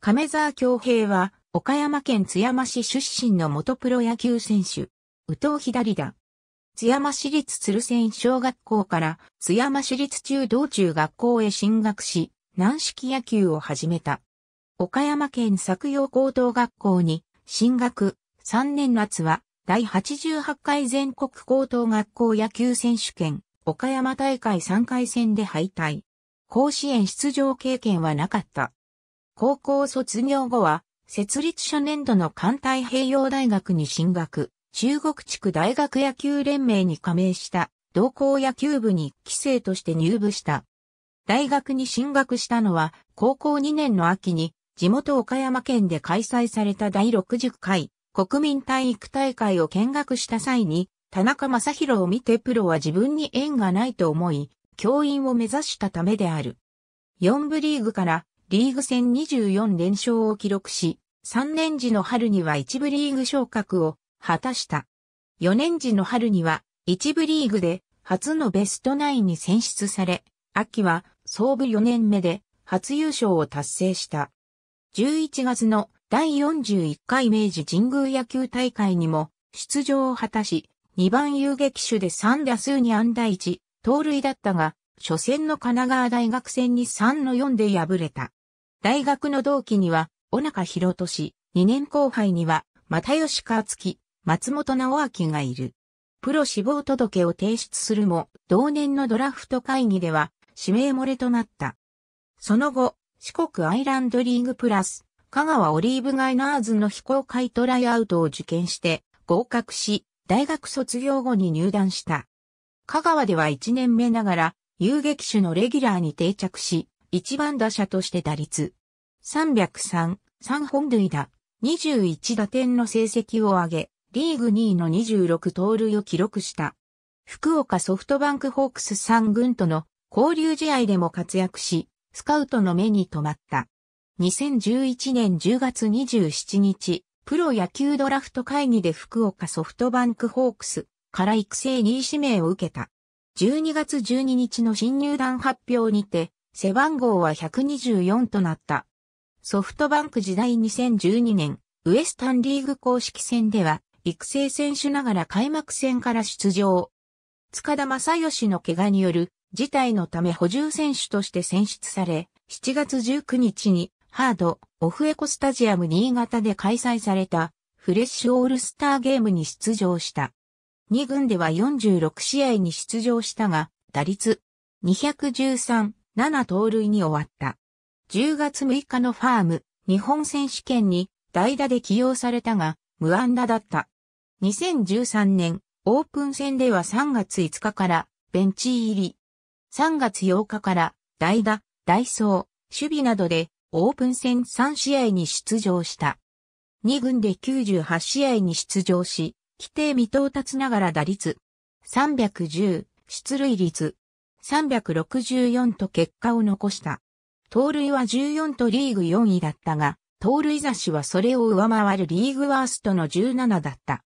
亀沢京平は、岡山県津山市出身の元プロ野球選手、宇藤左だ。津山市立鶴仙小学校から津山市立中道中学校へ進学し、軟式野球を始めた。岡山県作陽高等学校に進学3年夏は第88回全国高等学校野球選手権岡山大会3回戦で敗退。甲子園出場経験はなかった。高校卒業後は、設立初年度の関太平洋大学に進学、中国地区大学野球連盟に加盟した同校野球部に規制として入部した。大学に進学したのは高校2年の秋に地元岡山県で開催された第60回国民体育大会を見学した際に田中正宏を見てプロは自分に縁がないと思い教員を目指したためである。4部リーグからリーグ戦24連勝を記録し、3年時の春には一部リーグ昇格を果たした。4年時の春には一部リーグで初のベストナインに選出され、秋は総部4年目で初優勝を達成した。11月の第41回明治神宮野球大会にも出場を果たし、2番遊撃手で3打数に安打1、盗塁だったが、初戦の神奈川大学戦に3の4で敗れた。大学の同期には、小中博俊、2年後輩には、又吉川月、松本直明がいる。プロ志望届を提出するも、同年のドラフト会議では、指名漏れとなった。その後、四国アイランドリーグプラス、香川オリーブガイナーズの非公開トライアウトを受験して、合格し、大学卒業後に入団した。香川では1年目ながら、遊撃手のレギュラーに定着し、1番打者として打率303、3本塁打、21打点の成績を上げ、リーグ2位の26盗塁を記録した。福岡ソフトバンクホークス3軍との交流試合でも活躍し、スカウトの目に留まった。2011年10月27日、プロ野球ドラフト会議で福岡ソフトバンクホークスから育成2位指名を受けた。12月12日の新入団発表にて、背番号は124となった。ソフトバンク時代2012年、ウエスタンリーグ公式戦では、育成選手ながら開幕戦から出場。塚田正義の怪我による事態のため補充選手として選出され、7月19日にハードオフエコスタジアム新潟で開催されたフレッシュオールスターゲームに出場した。2軍では46試合に出場したが、打率213、7盗塁に終わった。10月6日のファーム、日本選手権に代打で起用されたが、無安打だった。2013年、オープン戦では3月5日からベンチ入り。3月8日から代打、代走、守備などでオープン戦3試合に出場した。2軍で98試合に出場し、規定未到達ながら打率310、出塁率364と結果を残した。盗塁は14とリーグ4位だったが、盗塁差しはそれを上回るリーグワーストの17だった。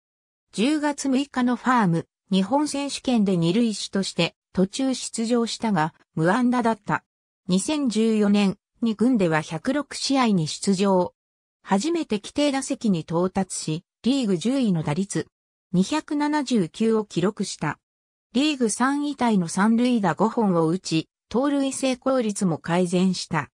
10月6日のファーム、日本選手権で二塁手として途中出場したが、無安打だった。2014年に軍では106試合に出場。初めて規定打席に到達し、リーグ10位の打率279を記録した。リーグ3位タイの三塁打5本を打ち、盗塁成功率も改善した。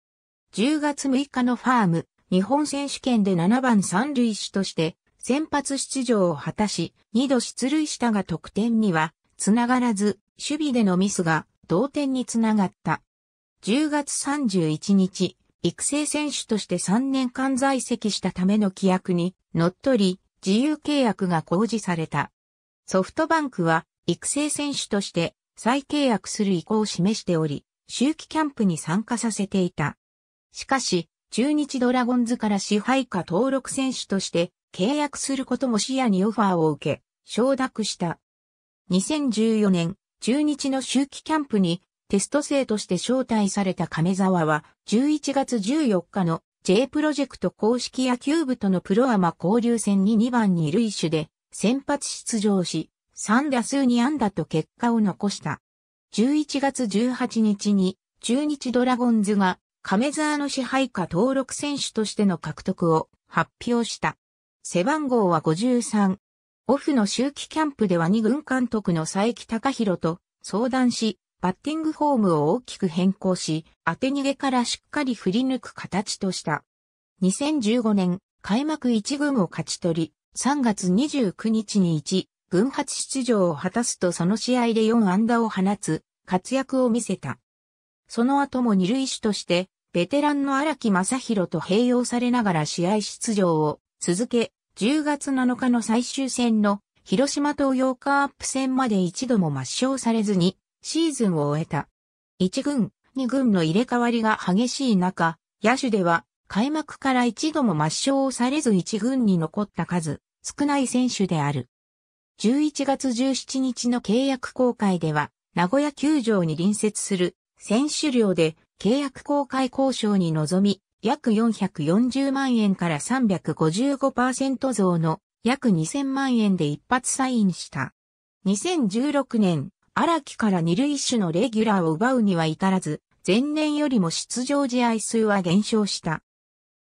10月6日のファーム、日本選手権で7番三塁手として、先発出場を果たし、2度出塁したが得点には、つながらず、守備でのミスが、同点につながった。10月31日、育成選手として3年間在籍したための規約に、乗っ取り、自由契約が公示された。ソフトバンクは、育成選手として再契約する意向を示しており、周期キャンプに参加させていた。しかし、中日ドラゴンズから支配下登録選手として契約することも視野にオファーを受け、承諾した。2014年、中日の周期キャンプにテスト生として招待された亀沢は、11月14日の J プロジェクト公式野球部とのプロアマ交流戦に2番に塁種で先発出場し、3打数2安打と結果を残した。11月18日に中日ドラゴンズが亀沢の支配下登録選手としての獲得を発表した。背番号は53。オフの周期キャンプでは2軍監督の佐伯隆弘と相談し、バッティングフォームを大きく変更し、当て逃げからしっかり振り抜く形とした。2015年、開幕1軍を勝ち取り、3月29日に1、分発出場を果たすとその試合で4安打を放つ活躍を見せた。その後も二塁手として、ベテランの荒木正宏と併用されながら試合出場を続け、10月7日の最終戦の広島東洋カープ戦まで一度も抹消されずにシーズンを終えた。1軍、2軍の入れ替わりが激しい中、野手では開幕から一度も抹消をされず1軍に残った数少ない選手である。11月17日の契約公開では、名古屋球場に隣接する選手寮で契約公開交渉に臨み、約440万円から355%増の約2000万円で一発サインした。2016年、荒木から二塁手のレギュラーを奪うには至らず、前年よりも出場試合数は減少した。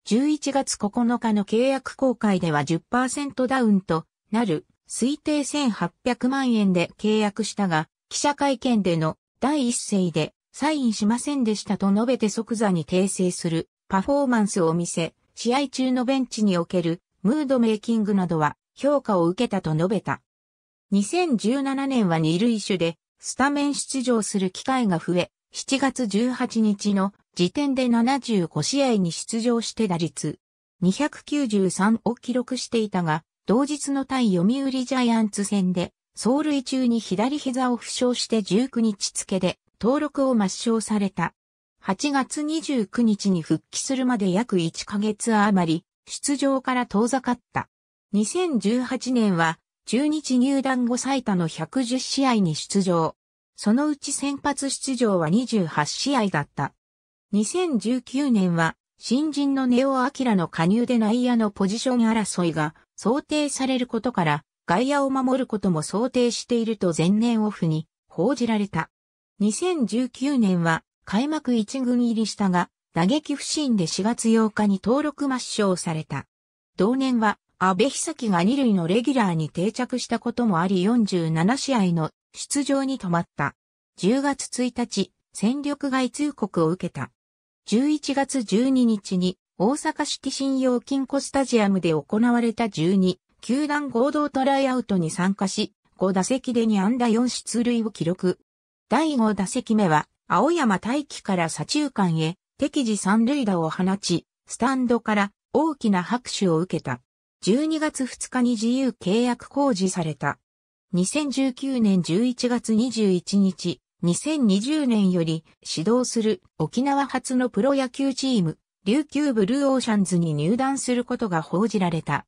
11月9日の契約公開では10%ダウンとなる推定1800万円で契約したが、記者会見での第一声でサインしませんでしたと述べて即座に訂正するパフォーマンスを見せ、試合中のベンチにおけるムードメイキングなどは評価を受けたと述べた。2017年は二塁手でスタメン出場する機会が増え、7月18日の時点で75試合に出場して打率293を記録していたが、同日の対読売ジャイアンツ戦で、走塁中に左膝を負傷して19日付で登録を抹消された。8月29日に復帰するまで約1ヶ月余り、出場から遠ざかった。2018年は、中日入団後最多の110試合に出場。そのうち先発出場は28試合だった。2019年は、新人のネオ・アキラの加入で内野のポジション争いが想定されることから、外野を守ることも想定していると前年オフに報じられた。2019年は開幕1軍入りしたが、打撃不振で4月8日に登録抹消された。同年は、安倍久樹が2塁のレギュラーに定着したこともあり47試合の出場に止まった。10月1日、戦力外通告を受けた。11月12日に大阪市信用金庫スタジアムで行われた12球団合同トライアウトに参加し、5打席で2安打4出塁を記録。第5打席目は、青山大輝から左中間へ、適時三塁打を放ち、スタンドから大きな拍手を受けた。12月2日に自由契約公示された。2019年11月21日、2020年より指導する沖縄発のプロ野球チーム琉球ブルーオーシャンズに入団することが報じられた。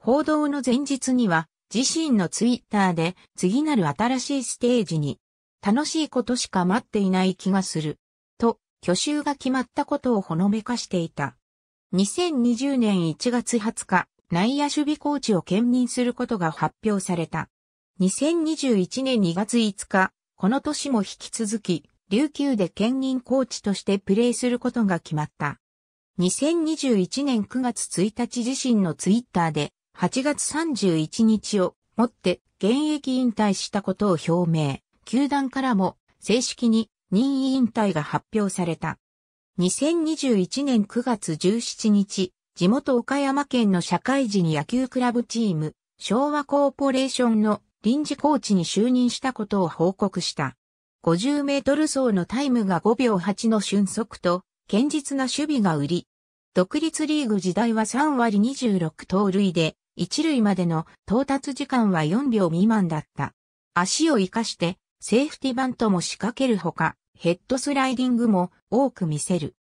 報道の前日には、自身のツイッターで、次なる新しいステージに、楽しいことしか待っていない気がする。と、去就が決まったことをほのめかしていた。2020年1月20日、内野守備コーチを兼任することが発表された。2021年2月5日、この年も引き続き、琉球で兼任コーチとしてプレーすることが決まった。2021年9月1日自身のツイッターで8月31日をもって現役引退したことを表明、球団からも正式に任意引退が発表された。2021年9月17日、地元岡山県の社会人野球クラブチーム、昭和コーポレーションの臨時コーチに就任したことを報告した。50メートル走のタイムが5秒8の瞬速と、堅実な守備が売り。独立リーグ時代は3割26盗塁で、1塁までの到達時間は4秒未満だった。足を活かして、セーフティバントも仕掛けるほか、ヘッドスライディングも多く見せる。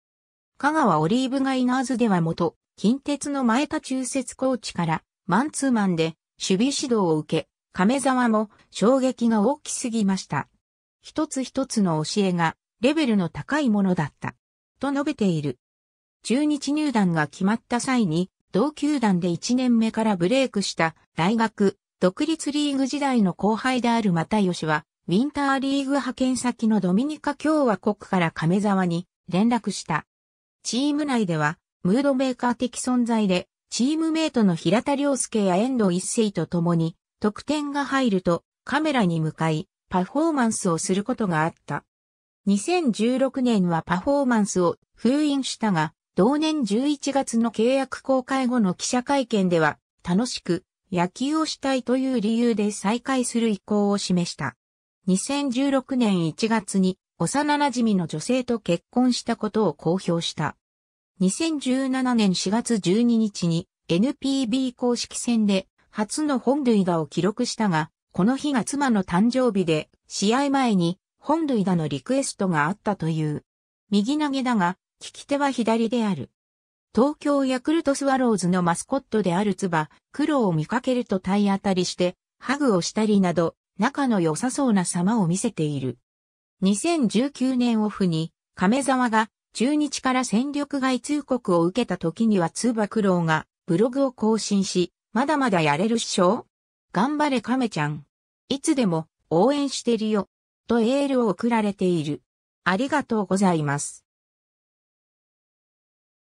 香川オリーブガイナーズでは元、近鉄の前田中節コーチから、マンツーマンで守備指導を受け、亀沢も衝撃が大きすぎました。一つ一つの教えがレベルの高いものだった。と述べている。中日入団が決まった際に、同球団で1年目からブレイクした大学、独立リーグ時代の後輩である又吉は、ウィンターリーグ派遣先のドミニカ共和国から亀沢に連絡した。チーム内では、ムードメーカー的存在で、チームメイトの平田良介や遠藤一世と共に、得点が入るとカメラに向かい、パフォーマンスをすることがあった。2016年はパフォーマンスを封印したが、同年11月の契約公開後の記者会見では、楽しく野球をしたいという理由で再開する意向を示した。2016年1月に幼馴染の女性と結婚したことを公表した。2017年4月12日に NPB 公式戦で初の本塁打を記録したが、この日が妻の誕生日で、試合前に本塁打のリクエストがあったという。右投げだが、利き手は左である。東京ヤクルトスワローズのマスコットであるツバ、黒を見かけると体当たりして、ハグをしたりなど、仲の良さそうな様を見せている。2019年オフに、亀沢が中日から戦力外通告を受けた時にはツバ苦労がブログを更新し、まだまだやれるっしょ頑張れ亀ちゃん。いつでも応援してるよ。とエールを送られている。ありがとうございます。